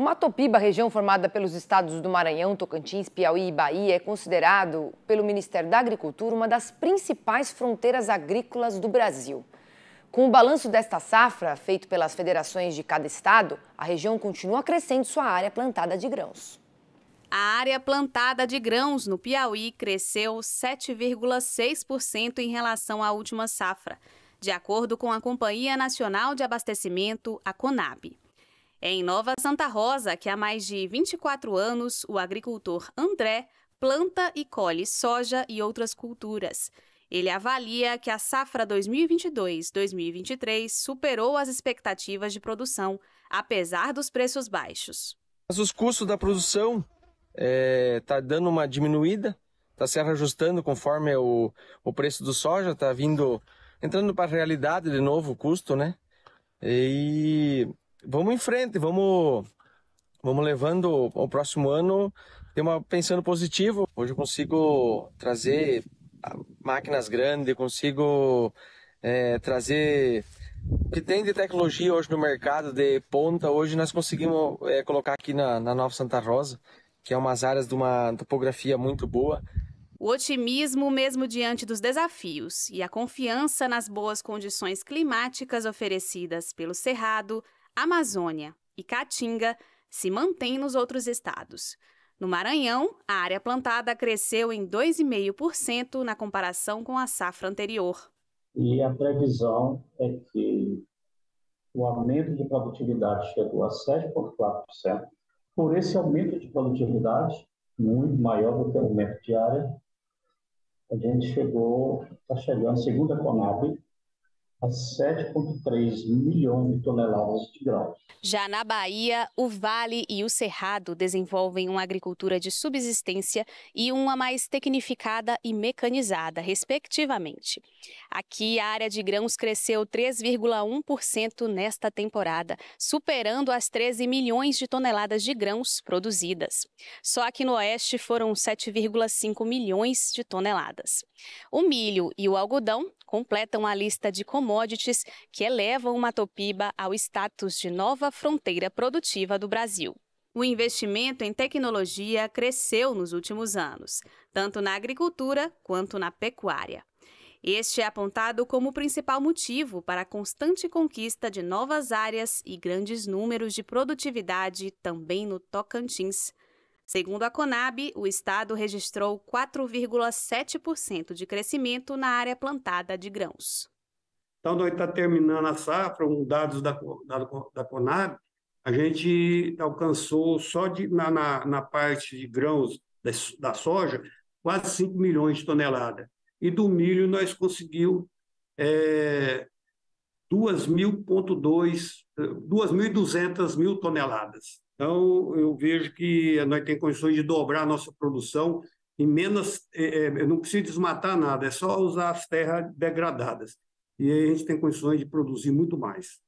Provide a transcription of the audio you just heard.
Uma Matopiba, região formada pelos estados do Maranhão, Tocantins, Piauí e Bahia, é considerado pelo Ministério da Agricultura uma das principais fronteiras agrícolas do Brasil. Com o balanço desta safra, feito pelas federações de cada estado, a região continua crescendo sua área plantada de grãos. A área plantada de grãos no Piauí cresceu 7,6% em relação à última safra, de acordo com a Companhia Nacional de Abastecimento, a CONAB. É em Nova Santa Rosa que há mais de 24 anos o agricultor André planta e colhe soja e outras culturas. Ele avalia que a safra 2022-2023 superou as expectativas de produção, apesar dos preços baixos. Mas os custos da produção está eh, é, dando uma diminuída, está se ajustando conforme o, o preço do soja está vindo, entrando para a realidade de novo o custo, né? E vamos em frente, vamos, vamos levando o próximo ano, ter uma pensando positivo. Hoje eu consigo trazer máquinas grandes, consigo é, trazer o que tem de tecnologia hoje no mercado de ponta. Hoje nós conseguimos é, colocar aqui na, na Nova Santa Rosa, que é umas áreas de uma topografia muito boa. O otimismo, mesmo diante dos desafios, e a confiança nas boas condições climáticas oferecidas pelo Cerrado Amazônia e Caatinga se mantém nos outros estados. No Maranhão, a área plantada cresceu em 2,5% na comparação com a safra anterior. E a previsão é que o aumento de produtividade chegou a 7,4%. Por esse aumento de produtividade, muito maior do que o aumento de área, a gente chegou, está chegando, a segunda Conab, a 7,3 milhões de toneladas de grãos. Já na Bahia, o Vale e o Cerrado desenvolvem uma agricultura de subsistência e uma mais tecnificada e mecanizada, respectivamente. Aqui, a área de grãos cresceu 3,1% nesta temporada, superando as 13 milhões de toneladas de grãos produzidas. Só que no Oeste foram 7,5 milhões de toneladas. O milho e o algodão completam a lista de comuns commodities que elevam Matopiba ao status de nova fronteira produtiva do Brasil. O investimento em tecnologia cresceu nos últimos anos, tanto na agricultura quanto na pecuária. Este é apontado como o principal motivo para a constante conquista de novas áreas e grandes números de produtividade também no Tocantins. Segundo a Conab, o estado registrou 4,7% de crescimento na área plantada de grãos. Então, nós está terminando a safra, com dados da, da, da Conab, a gente alcançou só de, na, na, na, parte de grãos da, da, soja quase 5 milhões de toneladas. E do milho nós conseguimos é, 2.200 é, mil toneladas. Então, eu vejo que nós temos condições de dobrar a nossa produção em menos. É, é, não preciso desmatar nada, é só usar as terras degradadas e a gente tem condições de produzir muito mais.